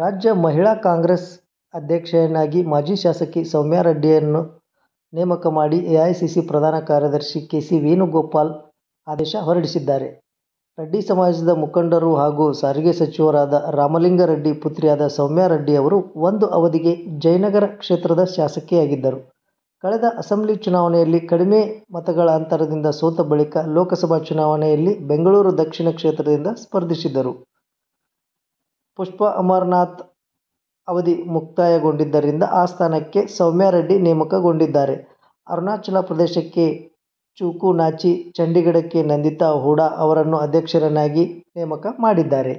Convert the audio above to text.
ರಾಜ್ಯ ಮಹಿಳಾ ಕಾಂಗ್ರೆಸ್ ಅಧ್ಯಕ್ಷೆಯನ್ನಾಗಿ ಮಾಜಿ ಶಾಸಕಿ ಸೌಮ್ಯಾ ರೆಡ್ಡಿಯನ್ನು ನೇಮಕ ಮಾಡಿ ಎಐಸಿಸಿ ಪ್ರಧಾನ ಕಾರ್ಯದರ್ಶಿ ಕೆ ಸಿ ವೇಣುಗೋಪಾಲ್ ಆದೇಶ ಹೊರಡಿಸಿದ್ದಾರೆ ರೆಡ್ಡಿ ಸಮಾಜದ ಮುಖಂಡರು ಹಾಗೂ ಸಾರಿಗೆ ಸಚಿವರಾದ ರಾಮಲಿಂಗಾರೆಡ್ಡಿ ಪುತ್ರಿಯಾದ ಸೌಮ್ಯಾ ರೆಡ್ಡಿ ಅವರು ಒಂದು ಅವಧಿಗೆ ಜಯನಗರ ಕ್ಷೇತ್ರದ ಶಾಸಕಿಯಾಗಿದ್ದರು ಕಳೆದ ಅಸೆಂಬ್ಲಿ ಚುನಾವಣೆಯಲ್ಲಿ ಕಡಿಮೆ ಮತಗಳ ಅಂತರದಿಂದ ಸೋತ ಬಳಿಕ ಲೋಕಸಭಾ ಚುನಾವಣೆಯಲ್ಲಿ ಬೆಂಗಳೂರು ದಕ್ಷಿಣ ಕ್ಷೇತ್ರದಿಂದ ಸ್ಪರ್ಧಿಸಿದ್ದರು ಪುಷ್ಪ ಅಮರ್ನಾಥ್ ಅವಧಿ ಮುಕ್ತಾಯಗೊಂಡಿದ್ದರಿಂದ ಆ ಸ್ಥಾನಕ್ಕೆ ಸೌಮ್ಯಾರೆಡ್ಡಿ ರೆಡ್ಡಿ ನೇಮಕಗೊಂಡಿದ್ದಾರೆ. ಅರುಣಾಚಲ ಪ್ರದೇಶಕ್ಕೆ ಚೂಕು ನಾಚಿ, ಚಂಡೀಗಢಕ್ಕೆ ನಂದಿತಾ ಹೂಡಾ ಅವರನ್ನು ಅಧ್ಯಕ್ಷರನ್ನಾಗಿ ನೇಮಕ ಮಾಡಿದ್ದಾರೆ.